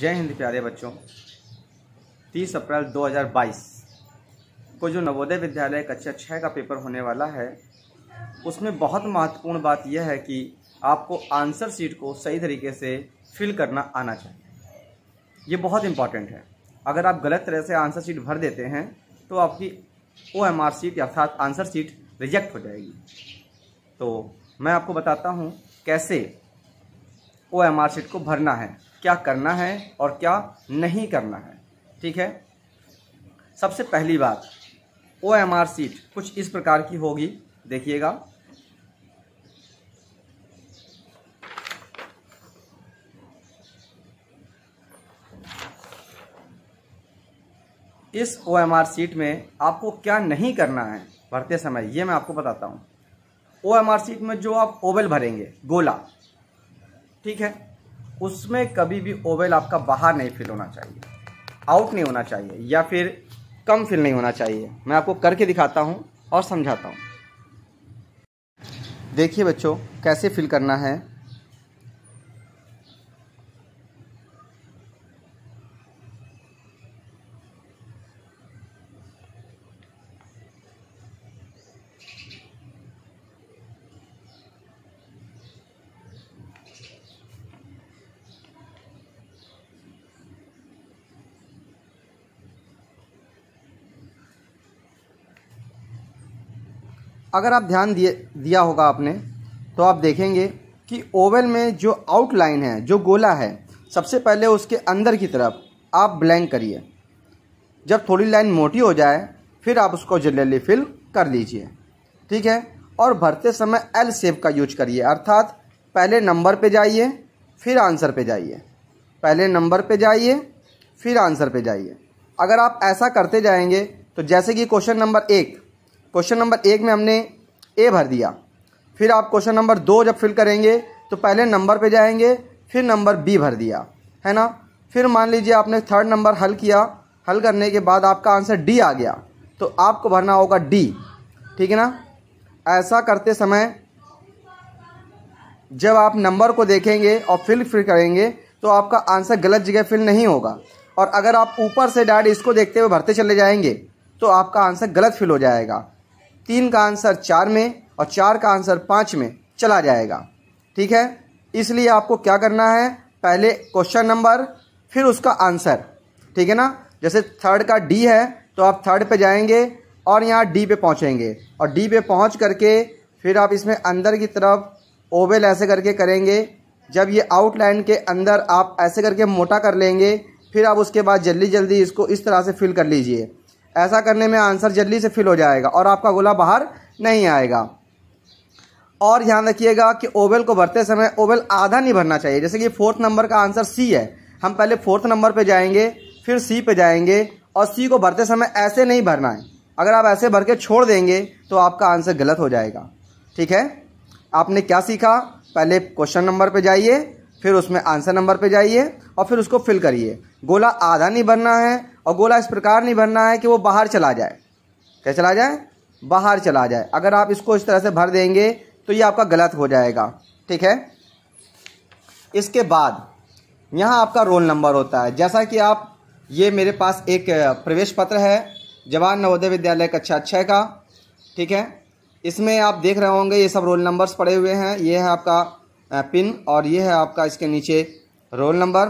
जय हिंद प्यारे बच्चों 30 अप्रैल 2022 को जो नवोदय विद्यालय कक्षा छः का पेपर होने वाला है उसमें बहुत महत्वपूर्ण बात यह है कि आपको आंसर सीट को सही तरीके से फिल करना आना चाहिए ये बहुत इम्पॉर्टेंट है अगर आप गलत तरह से आंसर सीट भर देते हैं तो आपकी ओ एम आर सीट अर्थात आंसर सीट रिजेक्ट हो जाएगी तो मैं आपको बताता हूँ कैसे ओ एम आर शीट को भरना है क्या करना है और क्या नहीं करना है ठीक है सबसे पहली बात ओ एम आर शीट कुछ इस प्रकार की होगी देखिएगा इस ओ एम आर सीट में आपको क्या नहीं करना है भरते समय ये मैं आपको बताता हूं ओ एम आर सीट में जो आप ओवल भरेंगे गोला ठीक है उसमें कभी भी ओवेल आपका बाहर नहीं फील होना चाहिए आउट नहीं होना चाहिए या फिर कम फील नहीं होना चाहिए मैं आपको करके दिखाता हूँ और समझाता हूँ देखिए बच्चों कैसे फिल करना है अगर आप ध्यान दिए दिया होगा आपने तो आप देखेंगे कि ओवल में जो आउटलाइन है जो गोला है सबसे पहले उसके अंदर की तरफ आप ब्लैंक करिए जब थोड़ी लाइन मोटी हो जाए फिर आप उसको जनरली फिल कर लीजिए ठीक है और भरते समय एल सेप का यूज करिए अर्थात पहले नंबर पे जाइए फिर आंसर पे जाइए पहले नंबर पे जाइए फिर आंसर पे जाइए अगर आप ऐसा करते जाएंगे तो जैसे कि क्वेश्चन नंबर एक क्वेश्चन नंबर एक में हमने ए भर दिया फिर आप क्वेश्चन नंबर दो जब फिल करेंगे तो पहले नंबर पे जाएंगे फिर नंबर बी भर दिया है ना फिर मान लीजिए आपने थर्ड नंबर हल किया हल करने के बाद आपका आंसर डी आ गया तो आपको भरना होगा डी ठीक है ना ऐसा करते समय जब आप नंबर को देखेंगे और फिल फिल करेंगे तो आपका आंसर गलत जगह फिल नहीं होगा और अगर आप ऊपर से डायरेक्ट इसको देखते हुए भरते चले जाएंगे तो आपका आंसर गलत फिल हो जाएगा तीन का आंसर चार में और चार का आंसर पाँच में चला जाएगा ठीक है इसलिए आपको क्या करना है पहले क्वेश्चन नंबर फिर उसका आंसर ठीक है ना जैसे थर्ड का डी है तो आप थर्ड पे जाएंगे और यहाँ डी पे पहुँचेंगे और डी पे पहुँच करके फिर आप इसमें अंदर की तरफ ओवेल ऐसे करके करेंगे जब ये आउटलाइन के अंदर आप ऐसे करके मोटा कर लेंगे फिर आप उसके बाद जल्दी जल्दी इसको इस तरह से फिल कर लीजिए ऐसा करने में आंसर जल्दी से फिल हो जाएगा और आपका गोला बाहर नहीं आएगा और ध्यान रखिएगा कि ओवल को भरते समय ओवल आधा नहीं भरना चाहिए जैसे कि फोर्थ नंबर का आंसर सी है हम पहले फोर्थ नंबर पे जाएंगे फिर सी पे जाएंगे और सी को भरते समय ऐसे नहीं भरना है अगर आप ऐसे भर के छोड़ देंगे तो आपका आंसर गलत हो जाएगा ठीक है आपने क्या सीखा पहले क्वेश्चन नंबर पर जाइए फिर उसमें आंसर नंबर पर जाइए और फिर उसको फिल करिए गोला आधा नहीं भरना है और गोला इस प्रकार नहीं भरना है कि वो बाहर चला जाए क्या चला जाए बाहर चला जाए अगर आप इसको इस तरह से भर देंगे तो ये आपका गलत हो जाएगा ठीक है इसके बाद यहाँ आपका रोल नंबर होता है जैसा कि आप ये मेरे पास एक प्रवेश पत्र है जवान नवोदय विद्यालय कक्षा छः का ठीक है इसमें आप देख रहे होंगे ये सब रोल नंबर्स पड़े हुए हैं ये है आपका पिन और ये है आपका इसके नीचे रोल नंबर